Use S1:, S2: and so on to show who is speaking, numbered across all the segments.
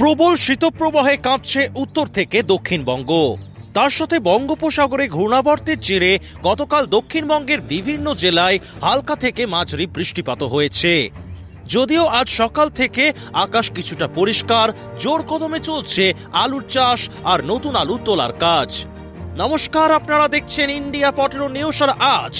S1: প্রবল শীতপ্রবাহে কাঁপছে উত্তর থেকে দক্ষিণবঙ্গ তার সাথে বঙ্গোপসাগরে ঘূর্ণাবর্তের জেরে গতকাল দক্ষিণবঙ্গের বিভিন্ন জেলায় হালকা থেকে মাঝারি বৃষ্টিপাত হয়েছে যদিও আজ সকাল থেকে আকাশ কিছুটা পরিষ্কার জোর কদমে চলছে আলুর চাষ আর নতুন আলু তোলার কাজ নমস্কার আপনারা দেখছেন ইন্ডিয়া পটের নিউজ আর আজ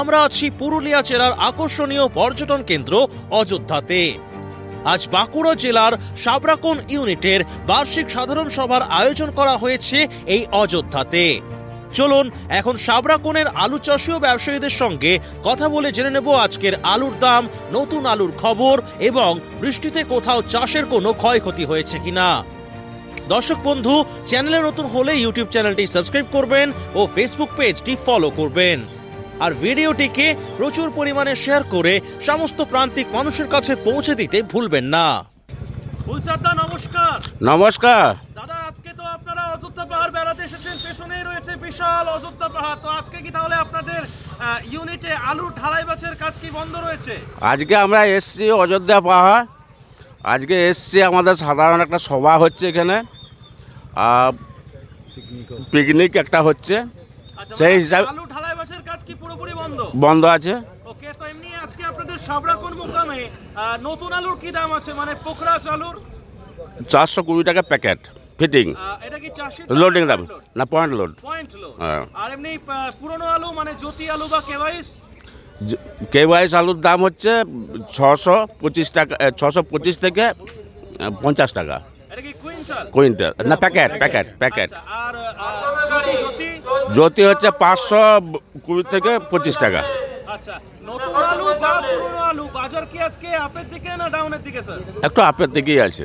S1: আমরা আছি পুরুলিয়া জেলার আকর্ষণীয় পর্যটন কেন্দ্র অযোধ্যাতে আজ বাঁকুড়া জেলার সাবরাকোন ইউনিটের বার্ষিক সাধারণ সভার আয়োজন করা হয়েছে এই অযোধ্যাতে চলুন এখন সাবরাকোনের আলু চাষীয় ও ব্যবসায়ীদের সঙ্গে কথা বলে জেনে নেব আজকের আলুর দাম নতুন আলুর খবর এবং বৃষ্টিতে কোথাও চাষের কোনো ক্ষয়ক্ষতি হয়েছে কিনা দর্শক বন্ধু চ্যানেলে নতুন হলে ইউটিউব চ্যানেলটি সাবস্ক্রাইব করবেন ও ফেসবুক পেজটি ফলো করবেন আর ভিডিওটিকে প্রচুর পরিমাণে শেয়ার করে সমস্ত প্রান্তিক মানুষের কাছে পৌঁছে দিতে ভুলবেন না ফুলচাঁদা নমস্কার
S2: নমস্কার দাদা আজকে তো আপনারা অযোধ্যা পাহাড় বেড়াতে এসেছেন পেছনেই রয়েছে বিশাল অযোধ্যা
S3: পাহাড় তো আজকে কি তাহলে আপনাদের ইউনিটে আলু ঢালাই বাছের কাজ কি বন্ধ রয়েছে
S2: আজকে আমরা এসছি অযোধ্যা পাহাড় আজকে এসছি আমাদের সাধারণ একটা সভা হচ্ছে এখানে পিকনিক একটা হচ্ছে আচ্ছা, সেই মানে হিসাবে
S1: কি পুরোপুরি বন্ধ বন্ধ আছে ওকে তো এমনি আজকে আপনাদের সাবরাকন মোকামে নতুন আলুর কি দাম আছে মানে পোকরা আলুর
S2: চারশো কুড়ি টাকা প্যাকেট ফিটিং এটা কি লোডিং দাম না পয়েন্ট লোড পয়েন্ট লোড
S1: আর এমনি পুরনো আলু মানে জ্যোতি আলু বা কেওয়াইস
S2: কেওয়াইস আলুর দাম হচ্ছে ছশো পঁচিশ টাকা ছশো পঁচিশ থেকে পঞ্চাশ টাকা কুইন্টাল না প্যাকেট প্যাকেট প্যাকেট
S1: আচ্ছা,
S2: জ্যোতি হচ্ছে পাঁচশো কুড়ি থেকে পঁচিশ টাকা
S1: একটু আপের দিকেই আছে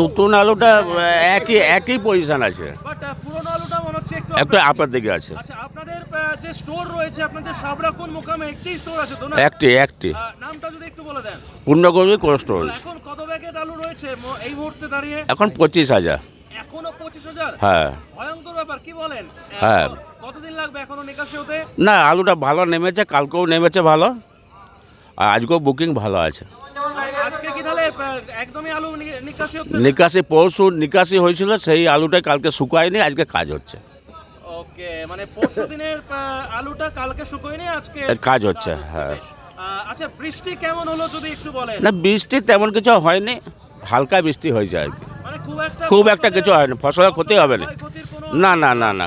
S2: নতুন আলুটা একই একই পজিশন আছে একটু আপের দিকে আছে আচ্ছা,
S1: আপনাদের যে স্টোর রয়েছে আপনাদের সব রকম মোকামে একটি স্টোর আছে তো
S2: একটি একটি নামটা যদি একটু বলে দেন পূর্ণগঞ্জ কোন স্টোর এখন কত প্যাকেট
S1: আলু রয়েছে এই মুহূর্তে দাঁড়িয়ে এখন
S2: পঁচিশ হাজার পঁচিশ হাজার হ্যাঁ
S1: ভয়ঙ্কর ব্যাপার কি বলেন হ্যাঁ
S2: না আলুটা ভালো নেমেছে কালকেও নেমেছে ভালো আর আজকেও বুকিং ভালো আছে নিকাশি পরশু নিকাশি হয়েছিল সেই আলুটা কালকে শুকায়নি আজকে কাজ হচ্ছে মানে কাজ হচ্ছে হ্যাঁ
S1: আচ্ছা, না
S2: বৃষ্টি তেমন কিছু হয়নি হালকা বৃষ্টি হয়ে যায় মানে খুব একটা কিছু হয়নি ফসলের ক্ষতি হবে না না না না না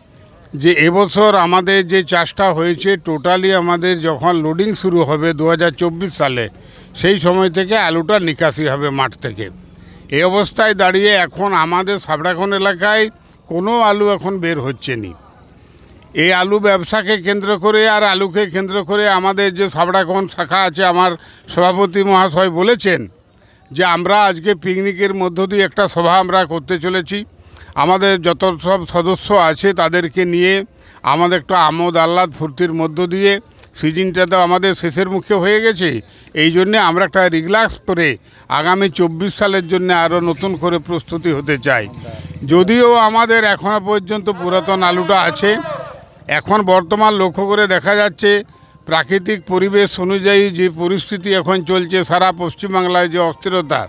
S4: যে এবছর আমাদের যে চাষটা হয়েছে টোটালি আমাদের যখন লোডিং শুরু হবে দু সালে সেই সময় থেকে আলুটা নিকাশি হবে মাঠ থেকে এ অবস্থায় দাঁড়িয়ে এখন আমাদের সাবড়াখন এলাকায় কোনো আলু এখন বের হচ্ছে নি এই আলু ব্যবসাকে কেন্দ্র করে আর আলুকে কেন্দ্র করে আমাদের যে সাবড়াখন শাখা আছে আমার সভাপতি মহাশয় বলেছেন যে আমরা আজকে পিকনিকের মধ্য দিয়ে একটা সভা আমরা করতে চলেছি আমাদের যত সব সদস্য আছে তাদেরকে নিয়ে আমাদের একটা আমোদ আহ্লাদ ফুর্তির মধ্য দিয়ে সিজনটা তো আমাদের শেষের মুখে হয়ে গেছে এই জন্যে আমরা একটা রিল্যাক্স করে আগামী চব্বিশ সালের জন্য আরও নতুন করে প্রস্তুতি হতে চাই যদিও আমাদের এখনও পর্যন্ত পুরাতন আলুটা আছে এখন বর্তমান লক্ষ্য করে দেখা যাচ্ছে প্রাকৃতিক পরিবেশ অনুযায়ী যে পরিস্থিতি এখন চলছে সারা পশ্চিমবাংলায় যে অস্থিরতা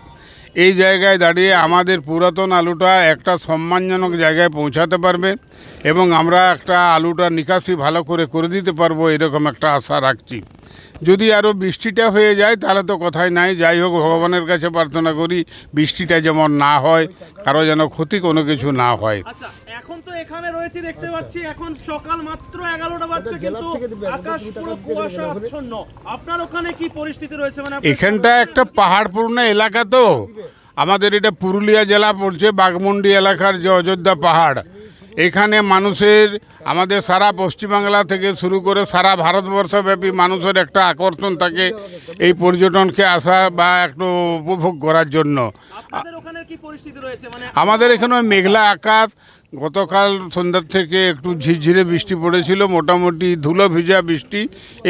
S4: এই জায়গায় দাঁড়িয়ে আমাদের পুরাতন আলুটা একটা সম্মানজনক জায়গায় পৌঁছাতে পারবে এবং আমরা একটা আলুটা নিকাশি ভালো করে করে দিতে পারবো এরকম একটা আশা রাখছি যদি আরও বৃষ্টিটা হয়ে যায় তাহলে তো কথাই নাই যাই হোক ভগবানের কাছে প্রার্থনা করি বৃষ্টিটা যেমন না হয় কারো যেন ক্ষতি কোনো কিছু না হয়
S1: আচ্ছা, তো এখানে রয়েছে দেখতে আচ্ছা। পাচ্ছি এখন সকাল মাত্র এগারোটা বাজছে আচ্ছা, কিন্তু আকাশ পুরো কুয়াশা আচ্ছন্ন আপনার ওখানে কি পরিস্থিতি রয়েছে মানে
S4: এখানটা একটা পাহাড়পূর্ণ এলাকা তো আমাদের এটা পুরুলিয়া জেলা পড়ছে বাগমুন্ডি এলাকার যে অযোধ্যা পাহাড় এখানে মানুষের আমাদের সারা পশ্চিমবাংলা থেকে শুরু করে সারা ভারতবর্ষব্যাপী মানুষের একটা আকর্ষণ থাকে এই পর্যটনকে আসা বা একটু উপভোগ করার জন্য মানে আমাদের এখানে মেঘলা আকাশ গতকাল সন্ধ্যার থেকে একটু ঝিরঝিরে বৃষ্টি পড়েছিল মোটামুটি ধুলো ভিজা বৃষ্টি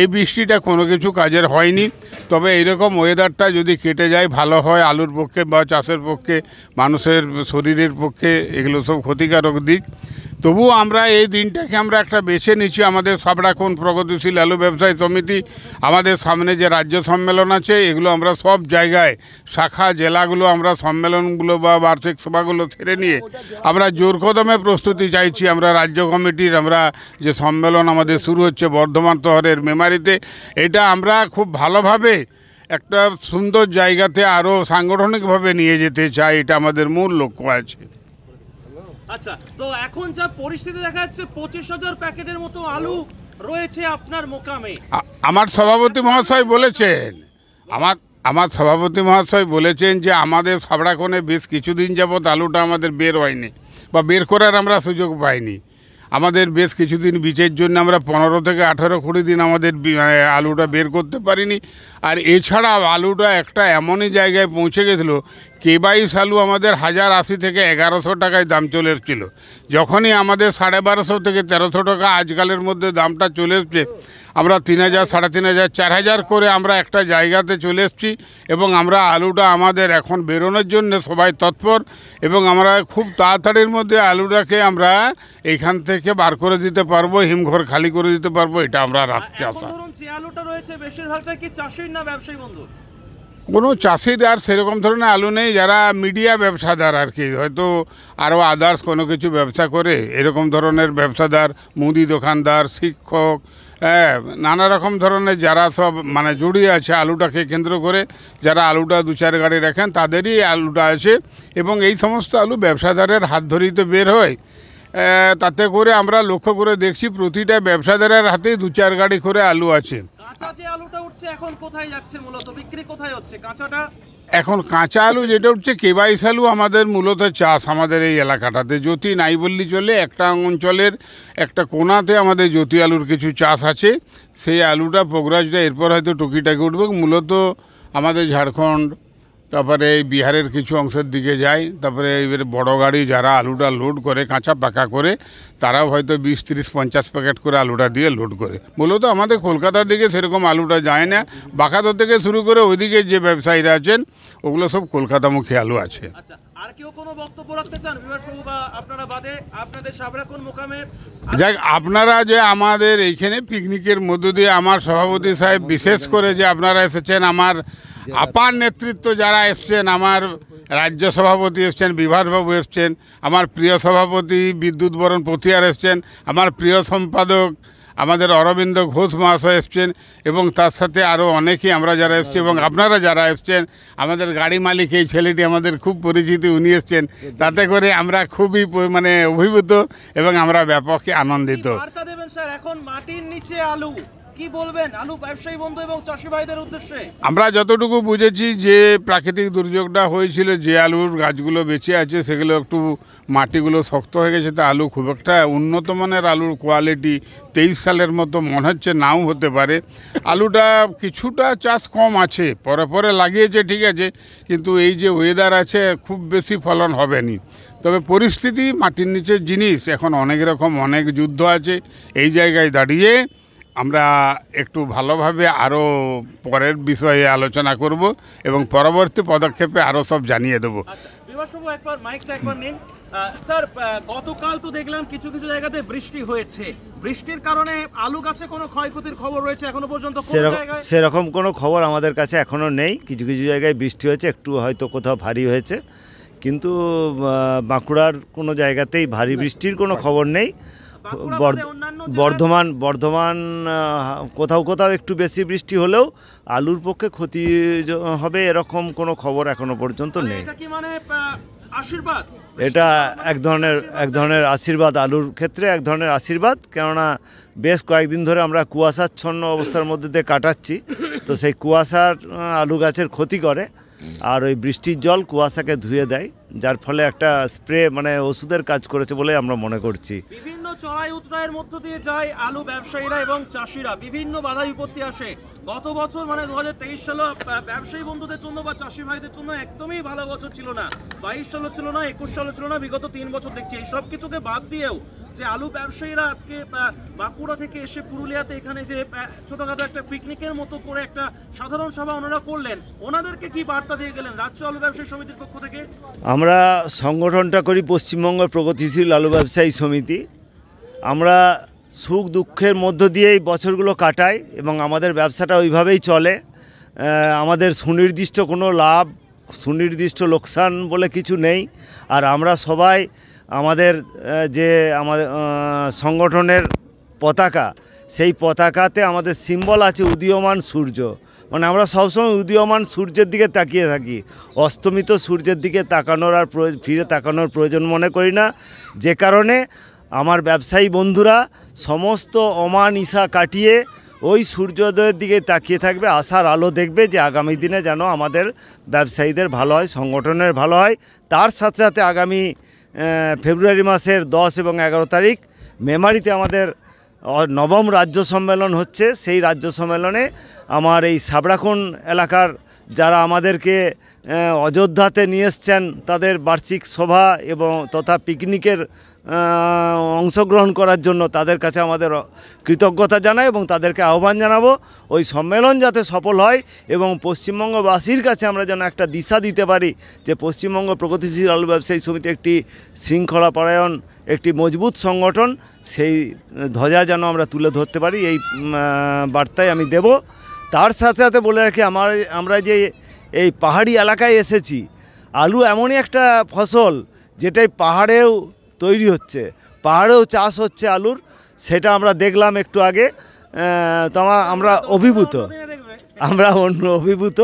S4: এই বৃষ্টিটা কোনো কিছু কাজের হয়নি তবে এইরকম ওয়েদারটা যদি কেটে যায় ভালো হয় আলুর পক্ষে বা চাষের পক্ষে মানুষের শরীরের পক্ষে এগুলো সব ক্ষতিকারক দিক তবু আমরা এই দিনটাকে আমরা একটা বেছে নিচ্ছি আমাদের সাবড়াকোন প্রগতিশীল আলু ব্যবসায়ী সমিতি আমাদের সামনে যে রাজ্য সম্মেলন আছে এগুলো আমরা সব জায়গায় শাখা জেলাগুলো আমরা সম্মেলনগুলো বা বার্ষিক সভাগুলো ছেড়ে নিয়ে আমরা জোর কদমে প্রস্তুতি চাইছি আমরা রাজ্য কমিটির আমরা যে সম্মেলন আমাদের শুরু হচ্ছে বর্ধমান শহরের মেমারিতে এটা আমরা খুব ভালোভাবে একটা সুন্দর জায়গাতে আরও সাংগঠনিকভাবে নিয়ে যেতে চাই এটা আমাদের মূল লক্ষ্য আছে
S1: আচ্ছা তো এখন যা পরিস্থিতি দেখা যাচ্ছে পঁচিশ হাজার প্যাকেটের মতো আলু রয়েছে আপনার মোকামে
S4: আমার সভাপতি মহাশয় বলেছেন আমার আমার সভাপতি মহাশয় বলেছেন যে আমাদের সাবড়াকোণে বেশ কিছুদিন যাবৎ আলুটা আমাদের বের হয়নি বা বের করার আমরা সুযোগ পাইনি আমাদের বেশ কিছুদিন বীচের জন্য আমরা পনেরো থেকে আঠেরো কুড়ি দিন আমাদের আলুটা বের করতে পারিনি আর এছাড়া আলুটা একটা এমনই জায়গায় পৌঁছে গেছিলো কেবাইশ আলু আমাদের হাজার আশি থেকে এগারোশো টাকায় দাম চলে এসেছিলো যখনই আমাদের সাড়ে বারোশো থেকে তেরোশো টাকা আজকালের মধ্যে দামটা চলে এসছে আমরা তিন হাজার সাড়ে তিন হাজার চার হাজার করে আমরা একটা জায়গাতে চলে এসেছি এবং আমরা আলুটা আমাদের এখন বেরোনোর জন্য সবাই তৎপর এবং আমরা খুব তাড়াতাড়ির মধ্যে আলুটাকে আমরা এখান থেকে বার করে দিতে পারবো হিমঘর খালি করে দিতে পারবো এটা আমরা রাখছি আসা
S1: আলুটা রয়েছে বেশিরভাগটা কি চাষির না ব্যবসায়ী বন্ধু
S4: কোনো চাষির আর সেরকম ধরনের আলু নেই যারা মিডিয়া ব্যবসাদার আর কি হয়তো আরও আদার্স কোনো কিছু ব্যবসা করে এরকম ধরনের ব্যবসাদার মুদি দোকানদার শিক্ষক হ্যাঁ নানা রকম ধরনের যারা সব মানে জড়িয়ে আছে আলুটাকে কেন্দ্র করে যারা আলুটা দু চার গাড়ি রাখেন তাদেরই আলুটা আছে এবং এই সমস্ত আলু ব্যবসাদারের হাত ধরেই তো বের হয় তাতে করে আমরা লক্ষ্য করে দেখছি প্রতিটা ব্যবসাদারের হাতে দু চার গাড়ি করে আলু আছে এখন কাঁচা আলু যেটা উঠছে কেবাইশ আলু আমাদের মূলত চাষ আমাদের এই এলাকাটাতে যদি নাই বললি চলে একটা অঞ্চলের একটা কোনাতে আমাদের জ্যোতি আলুর কিছু চাষ আছে সেই আলুটা প্রোগ্রাসটা এরপর হয়তো টুকিটাকি উঠবে মূলত আমাদের ঝাড়খণ্ড তারপরে এই বিহারের কিছু অংশের দিকে যায় তারপরে এবারে বড় গাড়ি যারা আলুটা লোড করে কাঁচা পাকা করে তারাও হয়তো বিশ তিরিশ পঞ্চাশ প্যাকেট করে আলুটা দিয়ে লোড করে মূলত আমাদের কলকাতার দিকে সেরকম আলুটা যায় না বাঁকাদর থেকে শুরু করে ওইদিকে যে ব্যবসায়ীরা আছেন ওগুলো সব কলকাতামুখী আলু আছে আচ্ছা। যাক আপনারা যে আমাদের এইখানে পিকনিকের মধ্য দিয়ে আমার সভাপতি সাহেব বিশেষ করে যে আপনারা এসেছেন আমার আপার নেতৃত্ব যারা এসছেন আমার রাজ্য সভাপতি এসছেন বিভাসবাবু এসছেন আমার প্রিয় সভাপতি বিদ্যুৎ বরণ পথিয়ার এসছেন আমার প্রিয় সম্পাদক আমাদের অরবিন্দ ঘোষ মহাশয় এসছেন এবং তার সাথে আরও অনেকেই আমরা যারা এসছি এবং আপনারা যারা এসছেন আমাদের গাড়ি মালিক এই ছেলেটি আমাদের খুব পরিচিতি উনি এসছেন তাতে করে আমরা খুবই মানে অভিভূত এবং আমরা ব্যাপক আনন্দিত
S1: এখন মাটির নিচে আলু
S4: আমরা যতটুকু বুঝেছি যে প্রাকৃতিক দুর্যোগটা হয়েছিল যে আলুর গাছগুলো বেঁচে আছে সেগুলো একটু মাটিগুলো শক্ত হয়ে গেছে তা আলু খুব একটা উন্নত মানের আলুর কোয়ালিটি তেইশ সালের মতো মনে হচ্ছে নাও হতে পারে আলুটা কিছুটা চাষ কম আছে পরে পরে লাগিয়েছে ঠিক আছে কিন্তু এই যে ওয়েদার আছে খুব বেশি ফলন হবে নি তবে পরিস্থিতি মাটির নিচের জিনিস এখন অনেক রকম অনেক যুদ্ধ আছে এই জায়গায় দাঁড়িয়ে আমরা একটু ভালোভাবে আরও পরের বিষয়ে আলোচনা করব এবং পরবর্তী পদক্ষেপে আরও সব জানিয়ে দেবো
S1: আচ্ছা, স্যার গতকাল তো দেখলাম কিছু কিছু জায়গাতে বৃষ্টি হয়েছে বৃষ্টির কারণে আলু গাছে কোনো ক্ষয়ক্ষতির খবর রয়েছে এখনো পর্যন্ত
S3: সেরকম কোনো খবর আমাদের কাছে এখনও নেই কিছু কিছু জায়গায় বৃষ্টি হয়েছে একটু হয়তো কোথাও ভারী হয়েছে কিন্তু বাঁকুড়ার কোনো জায়গাতেই ভারী বৃষ্টির কোনো খবর নেই বর্ধমান বর্ধমান কোথাও কোথাও একটু বেশি বৃষ্টি হলেও আলুর পক্ষে ক্ষতি হবে এরকম কোনো খবর এখনো পর্যন্ত নেই মানে, এটা এক ধরনের এক ধরনের আশীর্বাদ আলুর ক্ষেত্রে এক ধরনের আশীর্বাদ কেননা বেশ কয়েকদিন ধরে আমরা কুয়াশাচ্ছন্ন অবস্থার মধ্যে দিয়ে কাটাচ্ছি তো সেই কুয়াশার আলু গাছের ক্ষতি করে আর ওই বৃষ্টির জল কুয়াশাকে ধুয়ে দেয় যার ফলে একটা স্প্রে মানে ওষুধের কাজ করেছে বলে আমরা মনে করছি
S1: বিভিন্ন চড়াই উতরাইয়ের মধ্য দিয়ে যায় আলু ব্যবসায়ীরা এবং চাষিরা বিভিন্ন বাধা বিপত্তি আসে গত বছর মানে দু হাজার তেইশ সালে ব্যবসায়ী বন্ধুদের জন্য বা চাষি ভাইদের জন্য একদমই ভালো বছর ছিল না বাইশ সালও ছিল না একুশ সালও ছিল না বিগত তিন বছর দেখছি এই সব কিছুকে বাদ দিয়েও যে আলু ব্যবসায়ীরা আজকে বাঁকুড়া থেকে এসে পুরুলিয়াতে এখানে যে ছোটোখাটো একটা পিকনিকের মতো করে একটা সাধারণ সভা ওনারা করলেন ওনাদেরকে কি বার্তা দিয়ে গেলেন রাজ্য আলু ব্যবসায়ী সমিতির পক্ষ থেকে
S3: আমরা সংগঠনটা করি পশ্চিমবঙ্গ প্রগতিশীল আলু ব্যবসায়ী সমিতি আমরা সুখ দুঃখের মধ্য দিয়েই বছরগুলো কাটাই এবং আমাদের ব্যবসাটা ওইভাবেই চলে আমাদের সুনির্দিষ্ট কোনো লাভ সুনির্দিষ্ট লোকসান বলে কিছু নেই আর আমরা সবাই আমাদের যে আমাদের সংগঠনের পতাকা সেই পতাকাতে আমাদের সিম্বল আছে উদীয়মান সূর্য মানে আমরা সবসময় উদীয়মান সূর্যের দিকে তাকিয়ে থাকি অস্তমিত সূর্যের দিকে তাকানোর আর ফিরে তাকানোর প্রয়োজন মনে করি না যে কারণে আমার ব্যবসায়ী বন্ধুরা সমস্ত অমান ইসা কাটিয়ে ওই সূর্যোদয়ের দিকে তাকিয়ে থাকবে আশার আলো দেখবে যে আগামী দিনে যেন আমাদের ব্যবসায়ীদের ভালো হয় সংগঠনের ভালো হয় তার সাথে সাথে আগামী ফেব্রুয়ারি মাসের দশ এবং এগারো তারিখ মেমারিতে আমাদের নবম রাজ্য সম্মেলন হচ্ছে সেই রাজ্য সম্মেলনে আমার এই সাবড়াখন এলাকার যারা আমাদেরকে অযোধ্যাতে নিয়ে এসছেন তাদের বার্ষিক সভা এবং তথা পিকনিকের অংশগ্রহণ করার জন্য তাদের কাছে আমাদের কৃতজ্ঞতা জানাই এবং তাদেরকে আহ্বান জানাবো ওই সম্মেলন যাতে সফল হয় এবং পশ্চিমবঙ্গবাসীর কাছে আমরা যেন একটা দিশা দিতে পারি যে পশ্চিমবঙ্গ প্রগতিশীল আলু ব্যবসায়ী সমিতি একটি পরায়ণ একটি মজবুত সংগঠন সেই ধ্বজা যেন আমরা তুলে ধরতে পারি এই বার্তায় আমি দেব তার সাথে সাথে বলে রাখি আমার আমরা যে এই পাহাড়ি এলাকায় এসেছি আলু এমনই একটা ফসল যেটাই পাহাড়েও তৈরি হচ্ছে পাহাড়েও চাষ হচ্ছে আলুর সেটা আমরা দেখলাম একটু আগে তোমা আমরা অভিভূত আমরা অন্য অভিভূত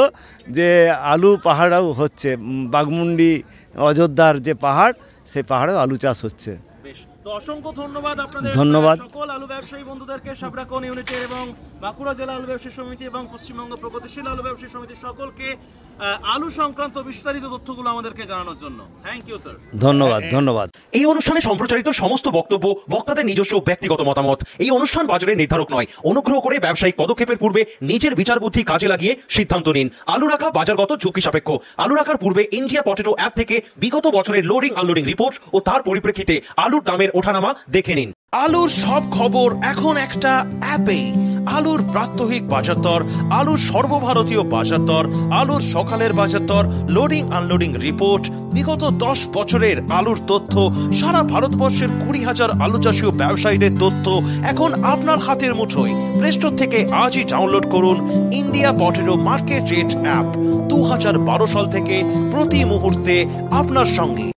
S3: যে আলু পাহাড়ও হচ্ছে বাগমুন্ডি অযোধ্যার যে পাহাড় সেই পাহাড়েও আলু চাষ হচ্ছে
S1: অসংখ্য ধন্যবাদ আপনাদের ধন্যবাদ সকল আলু ব্যবসায়ী বন্ধুদেরকে সাবরাকন ইউনিটের এবং বাঁকুড়া জেলা আলু ব্যবসায়ী সমিতি এবং পশ্চিমবঙ্গ প্রগতিশীল আলু ব্যবসায়ী সমিতি সকলকে আলু সংক্রান্ত বিস্তারিত তথ্যগুলো আমাদেরকে জানানোর জন্য থ্যাংক ইউ স্যার ধন্যবাদ ধন্যবাদ এই অনুষ্ঠানে সম্প্রচারিত সমস্ত বক্তব্য বক্তাদের নিজস্ব ব্যক্তিগত মতামত এই অনুষ্ঠান বাজারে নির্ধারক নয় অনুগ্রহ করে ব্যবসায়িক পদক্ষেপের পূর্বে নিজের বিচার বুদ্ধি কাজে লাগিয়ে সিদ্ধান্ত নিন আলু রাখা বাজারগত ঝুঁকি সাপেক্ষ আলু রাখার পূর্বে ইন্ডিয়া পটেটো অ্যাপ থেকে বিগত বছরের লোডিং আনলোডিং রিপোর্ট ও তার পরিপ্রেক্ষিতে আলুর দামের ওঠানামা দেখে নিন আলুর সব খবর এখন একটা অ্যাপে আলুর প্রাত্যহিক বাজার দর আলুর সর্বভারতীয় বাজার দর আলুর সকালের বাজার দর লোডিং আনলোডিং রিপোর্ট বিগত দশ বছরের আলুর তথ্য সারা ভারতবর্ষের কুড়ি হাজার আলু চাষীয় ব্যবসায়ীদের তথ্য এখন আপনার হাতের মুঠোয় প্রেস্টোর থেকে আজই ডাউনলোড করুন ইন্ডিয়া পটেরো মার্কেট রেট অ্যাপ দু সাল থেকে প্রতি মুহূর্তে আপনার সঙ্গে